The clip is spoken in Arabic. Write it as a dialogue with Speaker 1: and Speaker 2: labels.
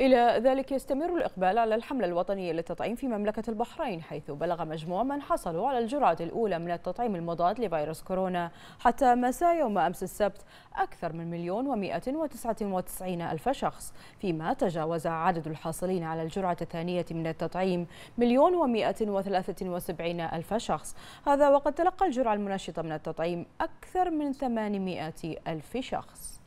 Speaker 1: إلى ذلك يستمر الإقبال على الحملة الوطنية للتطعيم في مملكة البحرين حيث بلغ مجموع من حصلوا على الجرعة الأولى من التطعيم المضاد لفيروس كورونا حتى مساء يوم أمس السبت أكثر من مليون ومائة وتسعة وتسعين ألف شخص فيما تجاوز عدد الحاصلين على الجرعة الثانية من التطعيم مليون ومائة وثلاثة وسبعين ألف شخص هذا وقد تلقى الجرعة المنشطة من التطعيم أكثر من ثمانمائة ألف شخص